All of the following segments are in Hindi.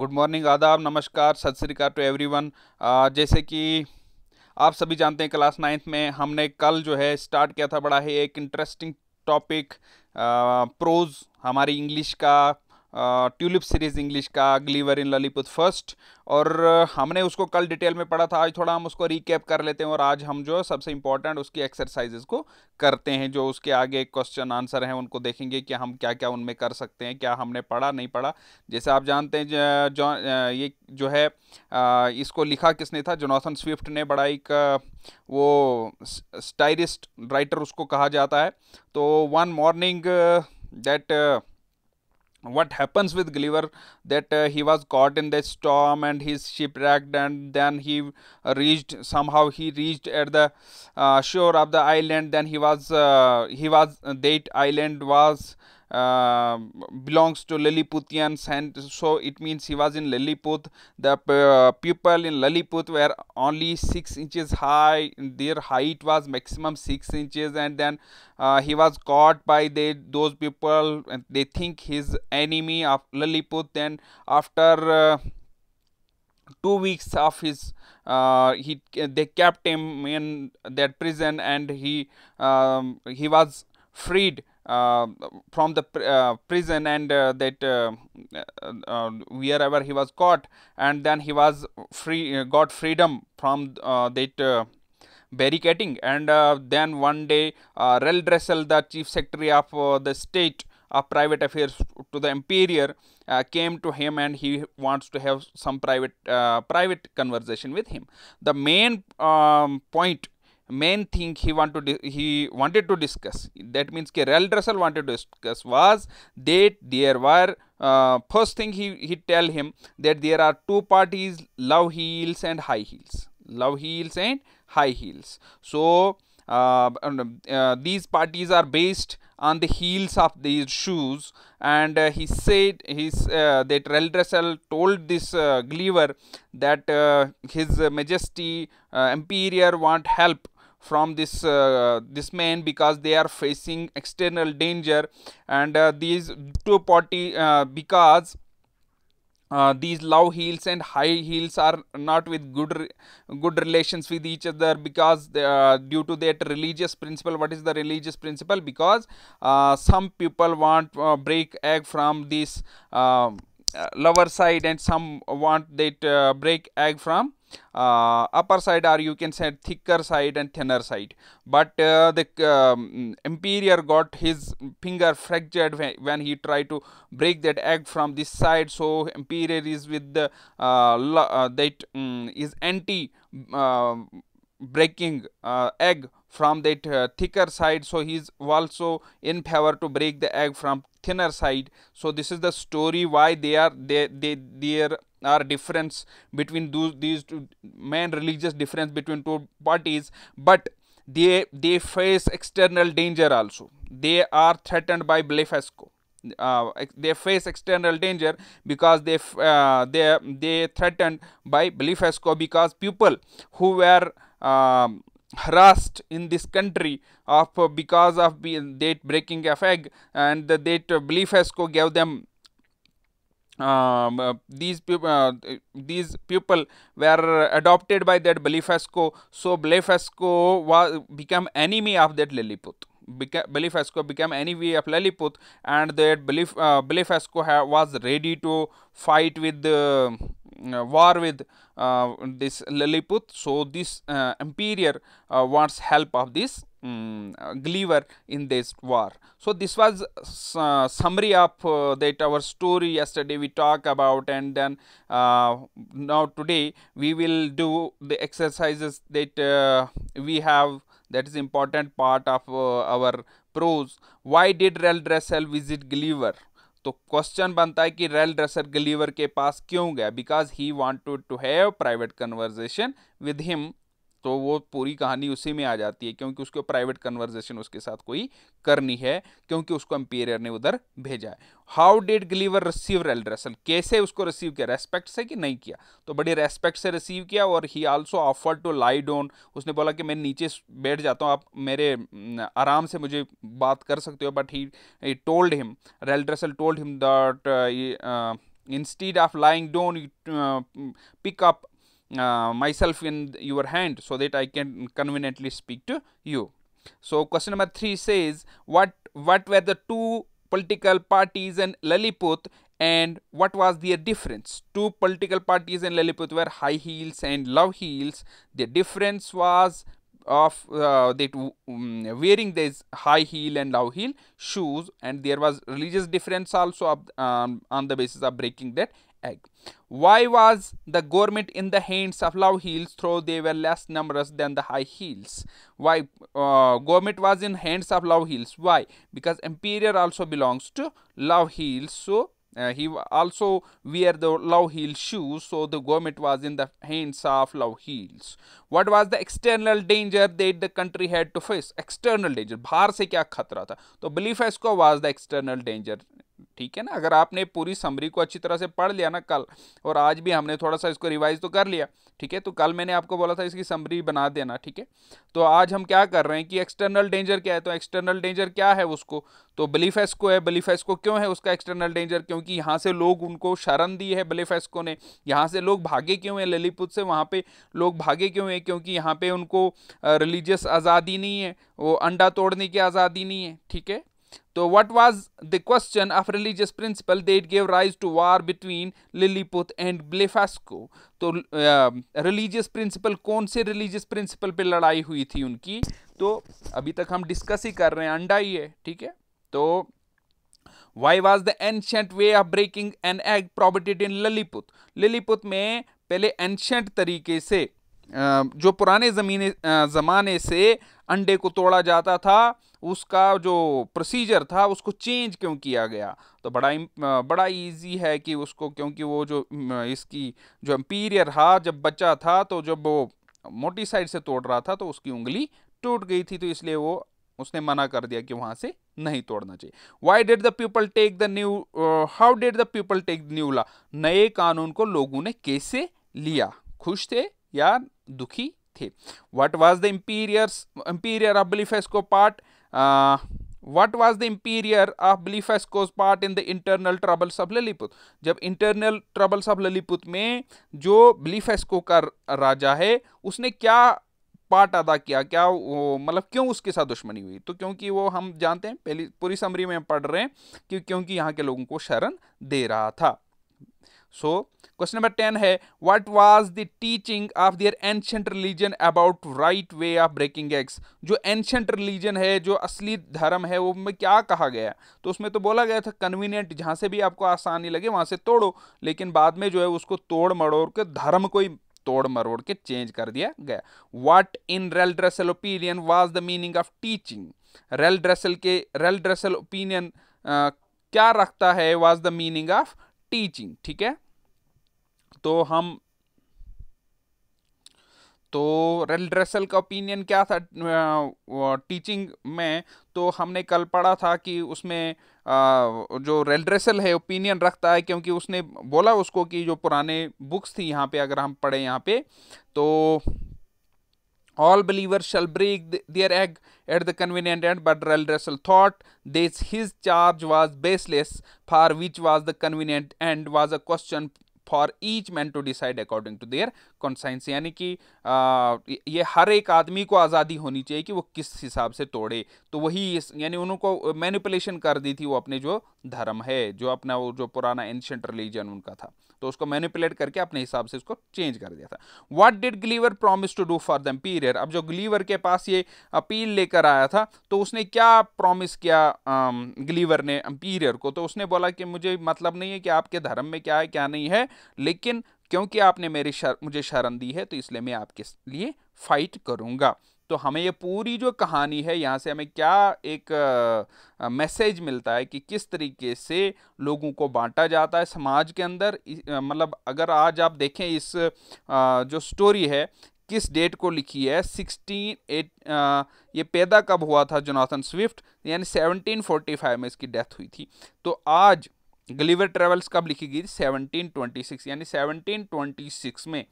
गुड मॉर्निंग आदाब नमस्कार सत श्रीकाल टू एवरी वन जैसे कि आप सभी जानते हैं क्लास नाइन्थ में हमने कल जो है स्टार्ट किया था बड़ा ही एक इंटरेस्टिंग टॉपिक प्रोज हमारी इंग्लिश का ट्यूलिप सीरीज़ इंग्लिश का ग्लीवर इन ललीपुत फर्स्ट और हमने उसको कल डिटेल में पढ़ा था आज थोड़ा हम उसको रिकैप कर लेते हैं और आज हम जो सबसे इम्पॉर्टेंट उसकी एक्सरसाइजेज को करते हैं जो उसके आगे क्वेश्चन आंसर हैं उनको देखेंगे कि हम क्या क्या उनमें कर सकते हैं क्या हमने पढ़ा नहीं पढ़ा जैसे आप जानते हैं जो ये जो है इसको लिखा किसने था जोनाथन स्विफ्ट ने बड़ा एक वो स्टाइरिस्ट राइटर उसको कहा जाता है तो one morning that what happens with Gulliver that uh, he was caught in the storm and ship shipwrecked and then he uh, reached somehow he reached at the uh, shore of the island then he was uh, he was uh, that island was uh, belongs to Lilliputians and so it means he was in Lilliput. The uh, people in Lilliput were only 6 inches high, their height was maximum 6 inches and then uh, he was caught by the those people and they think his enemy of Lilliput and after uh, two weeks of his uh, he they kept him in that prison and he um, he was freed uh, from the pr uh, prison and uh, that wherever he was caught and then he was free got freedom from that barricading and uh, then one day uh, Rel Dressel, the chief secretary of uh, the state of private affairs to the emperor uh, came to him and he wants to have some private private conversation with him. The main um, point main thing he want to he wanted to discuss that means Rel Russell wanted to discuss was that there were uh, first thing he he tell him that there are two parties low heels and high heels low heels and high heels so uh, uh, these parties are based on the heels of these shoes and uh, he said his uh, that Rel told this uh, Gleaver that uh, his majesty uh, emperor want help from this uh, this man because they are facing external danger and uh, these two party uh, because uh, these low heels and high heels are not with good re good relations with each other because they, uh, due to that religious principle what is the religious principle because uh, some people want uh, break egg from this um, uh, lower side and some want that uh, break egg from uh, upper side or you can say thicker side and thinner side but uh, the um, got his finger fractured when, he tried to break that egg from this side so emperor is with the uh, uh that um, is anti breaking uh, egg from that uh, thicker side so he's also in favor to break the egg from thinner side so this is the story why they are they, they there are difference between those these two main religious difference between two parties but they they face external danger also they are threatened by Beliefesco. Uh, they face external danger because they uh, they they threatened by Beliefesco because people who were um, harassed in this country of uh, because of be, date breaking of egg and the date uh, gave them um, uh, these people uh, these people were adopted by that Belifesco so Belifesco was become enemy of that Lilliput beca- Belifesco became enemy of Lilliput and that Belif- uh, was ready to fight with the uh, uh, war with uh, this Lilliput. So, this emperor uh, wants help of this um, mm, Gulliver in this war. So, this was uh, summary of uh, that our story yesterday we talked about and then uh, now today we will do the exercises that uh, we have that is important part of our prose. Why did Reldressel visit Gulliver? तो क्वेश्चन बनता है कि रेल ड्रेसर गलीवर के पास क्यों गया because he to to have private conversation with him तो वो पूरी कहानी उसी में आ जाती है क्योंकि उसको प्राइवेट कन्वर्जेशन उसके साथ कोई करनी है क्योंकि उसको एम्पेरियर ने उधर भेजा है हाउ डिड गिलीवर रिसीव एल कैसे उसको रिसीव किया रेस्पेक्ट से कि नहीं किया तो बड़े रेस्पेक्ट से रिसीव किया और he also offer to lie down उसने बोला कि मैं नीचे बैठ जाता हूँ आप मेरे आराम से मुझे बात कर सकते हो बट ही टोल्ड हिम रेल told him that instead of lying down pick up Uh, myself in your hand so that I can conveniently speak to you. So question number 3 says what what were the two political parties in Lilliput and what was their difference? Two political parties in Lilliput were high heels and low heels. The difference was of uh, that um, wearing these high heel and low heel shoes and there was religious difference also of, um, on the basis of breaking that egg. Why was the government in the hands of low heels though they were less numerous than the high heels? Why uh, government was in hands of low heels? Why? Because emperor also belongs to low heels. So uh, he also wear the low heel shoes so the government was in the hands of low heels what was the external danger that the country had to face external danger bahar se kya khatra tha to belief esco was the external danger ठीक है ना अगर आपने पूरी समरी को अच्छी तरह से पढ़ लिया ना कल और आज भी हमने थोड़ा सा इसको रिवाइज तो कर लिया ठीक है तो कल मैंने आपको बोला था इसकी समरी बना देना ठीक है तो आज हम क्या कर रहे हैं कि एक्सटर्नल डेंजर क्या है तो एक्सटर्नल डेंजर क्या है उसको तो बलीफेस्को है बलीफेस्को क्यों है उसका एक्सटर्नल डेंजर क्योंकि यहाँ से लोग उनको शरण दी है बलीफेस्को ने यहाँ से लोग भागे क्यों हैं ललीपुत से वहाँ पे लोग भागे क्यों हैं क्योंकि यहाँ पे उनको रिलीजियस आज़ादी नहीं है वो अंडा तोड़ने की आज़ादी नहीं है ठीक है तो what was the question of religious principle that gave rise to war between Lilliput and Blefuscu तो रिलीजियस uh, प्रिंसिपल कौन से रिलीजियस प्रिंसिपल पे लड़ाई हुई थी उनकी तो अभी तक हम डिस्कस ही कर रहे हैं अंडा ही है ठीक है तो why was the ancient way of breaking an egg prohibited in Lilliput Lilliput में पहले एंशंट तरीके से जो पुराने ज़मीने ज़माने से अंडे को तोड़ा जाता था उसका जो प्रोसीजर था उसको चेंज क्यों किया गया तो बड़ा बड़ा इजी है कि उसको क्योंकि वो जो इसकी जो एम्पीरियर था जब बच्चा था तो जब वो मोटी साइड से तोड़ रहा था तो उसकी उंगली टूट गई थी तो इसलिए वो उसने मना कर दिया कि वहाँ से नहीं तोड़ना चाहिए why did the people take the new how did the people take new law नए कानून को लोगों ने कैसे लिया खुश थे या दुखी थे what was the emperors emperor of Blefuscu part what was the emperor of Blefuscu's part in the internal troubles of Lilliput जब इंटरनल ट्रबल्स ऑफ ललीपुत में जो बिलीफेस्को का राजा है उसने क्या पार्ट अदा किया क्या वो मतलब क्यों उसके साथ दुश्मनी हुई तो क्योंकि वो हम जानते हैं पहली पूरी समरी में पढ़ रहे हैं कि क्योंकि यहाँ के लोगों को शरण दे रहा था सो क्वेश्चन नंबर टेन है what was the teaching of their ancient religion about right way of breaking eggs जो एंशंट रिलीजन है जो असली धर्म है वो में क्या कहा गया तो उसमें तो बोला गया था कन्वीनियंट जहाँ से भी आपको आसानी लगे वहाँ से तोड़ो लेकिन बाद में जो है उसको तोड़ मरोड़ के धर्म को ही तोड़ मरोड़ के चेंज कर दिया गया what in Reldresal opinion was the meaning of teaching Reldresal के रेल ड्रेसल ओपिनियन क्या रखता है was the meaning of teaching ठीक है तो हम तो रेलड्रेसल का ओपिनियन क्या था टीचिंग में तो हमने कल पढ़ा था कि उसमें जो रेलड्रेसल है ओपिनियन रखता है क्योंकि उसने बोला उसको कि जो पुराने बुक्स थी यहाँ पे अगर हम पढ़े यहाँ पे तो all believer shall break their egg at the convenient end but Reldresal thought this his charge was baseless for which was the convenient end was a question for each man to decide according to their conscience यानी कि ये हर एक आदमी को आज़ादी होनी चाहिए कि वो किस हिसाब से तोड़े तो वही यानी उनको मैनिपुलेशन कर दी थी वो अपने जो धर्म है जो अपना वो जो पुराना एंशंट रिलीजन उनका था तो उसको मैनिपुलेट करके अपने हिसाब से उसको चेंज कर दिया था what did Gulliver promise to do for the emperor अब जो ग्लीवर के पास ये अपील लेकर आया था तो उसने क्या प्रॉमिस किया ग्लीवर ने एम्पीरियर को तो उसने बोला कि मुझे मतलब नहीं है कि आपके धर्म में क्या है क्या नहीं है लेकिन क्योंकि आपने मेरी शर, मुझे शर्म दी है तो इसलिए मैं आपके लिए फाइट करूँगा तो हमें ये पूरी जो कहानी है यहाँ से हमें क्या एक मैसेज मिलता है कि किस तरीके से लोगों को बांटा जाता है समाज के अंदर मतलब अगर आज आप देखें इस आ, जो स्टोरी है किस डेट को लिखी है सिक्सटीन एट ये पैदा कब हुआ था जोनाथन स्विफ्ट यानी 1745 में इसकी डेथ हुई थी तो आज गलीवर ट्रेवल्स कब लिखी गई थी 1726 यानी 1726 में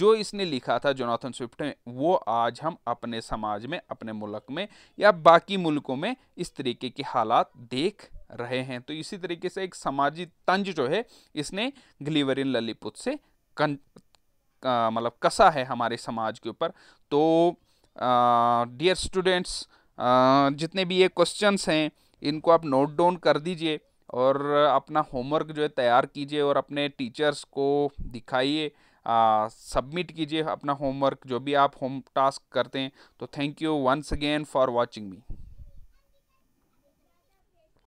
जो इसने लिखा था जोनाथन स्विफ्ट ने वो आज हम अपने समाज में अपने मुल्क में या बाकी मुल्कों में इस तरीके के हालात देख रहे हैं तो इसी तरीके से एक सामाजिक तंज जो है इसने गलीवर इन ललीपुत से मतलब कसा है हमारे समाज के ऊपर तो डियर स्टूडेंट्स जितने भी ये क्वेश्चंस हैं इनको आप नोट डाउन कर दीजिए और अपना होमवर्क जो है तैयार कीजिए और अपने टीचर्स को दिखाइए सबमिट कीजिए अपना होमवर्क जो भी आप होम टास्क करते हैं तो thank you once again for watching me